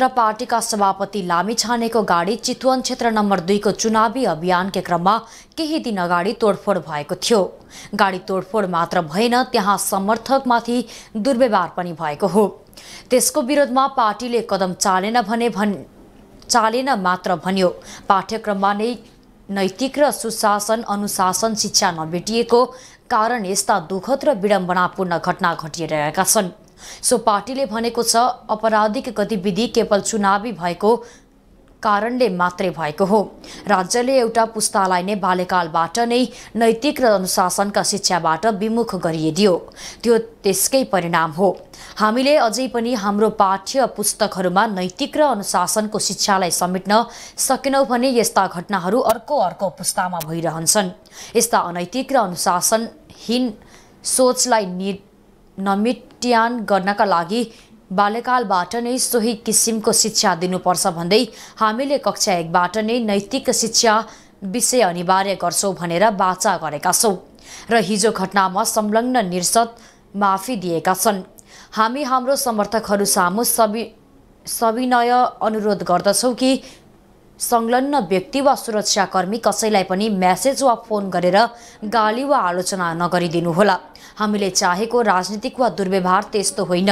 र पार्टीका सभापति लामी छानेको गाडी चितवन क्षेत्र नम्बर दुईको चुनावी अभियानकै क्रममा केही दिन अगाडि तोडफोड भएको थियो गाडी तोडफोड मात्र भएन त्यहाँ समर्थकमाथि दुर्व्यवहार पनि भएको हो त्यसको विरोधमा पार्टीले कदम चालेन भने भन् चालेन मात्र भन्यो पाठ्यक्रममा नै नैतिक र सुशासन अनुशासन शिक्षा नभेटिएको कारण यस्ता दुःखद र विडम्बनापूर्ण घटना घटिरहेका छन् सो पार्टीले भनेको छ अपराधिक गतिविधि केवल चुनावी भएको कारणले मात्रै भएको हो राज्यले एउटा पुस्तालाई नै बाल्यकालबाट नै नैतिक र अनुशासनका शिक्षाबाट विमुख गरिदियो त्यो त्यसकै परिणाम हो हामीले अझै पनि हाम्रो पाठ्य पुस्तकहरूमा नैतिक र अनुशासनको शिक्षालाई समेट्न सकेनौँ भने यस्ता घटनाहरू अर्को अर्को पुस्तामा भइरहन्छन् यस्ता अनैतिक र अनुशासनहीन सोचलाई नि नमिट्यान गर्नका लागि बाल्यकालबाट नै सोही किसिमको शिक्षा दिनुपर्छ भन्दै हामीले कक्षा एकबाट नै नैतिक शिक्षा विषय अनिवार्य गर्छौँ भनेर बाचा गरेका छौँ र हिजो घटनामा संलग्न निरसत माफी दिएका छन् हामी हाम्रो समर्थकहरू सामु सवि सविनय अनुरोध गर्दछौँ कि संलग्न व्यक्ति वा सुरक्षाकर्मी कसैलाई पनि म्यासेज वा फोन गरेर गाली वा आलोचना नगरिदिनुहोला हामीले चाहेको राजनीतिक वा दुर्व्यवहार त्यस्तो होइन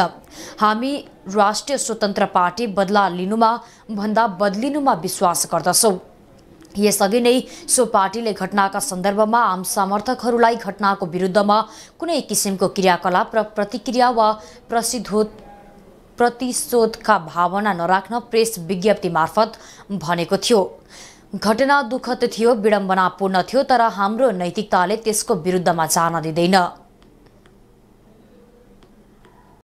हामी राष्ट्रिय स्वतन्त्र पार्टी बदला लिनुमा भन्दा बदलिनुमा विश्वास गर्दछौँ यसअघि नै सो पार्टीले घटनाका सन्दर्भमा आम समर्थकहरूलाई घटनाको विरुद्धमा कुनै किसिमको क्रियाकलाप र प्रतिक्रिया वा प्रसिद्धोत् प्रतिशोधका भावना नराख्न प्रेस विज्ञप्ति मार्फत भनेको थियो घटना दुःखद थियो विडम्बनापूर्ण थियो तर हाम्रो नैतिकताले त्यसको विरुद्धमा जान दिँदैन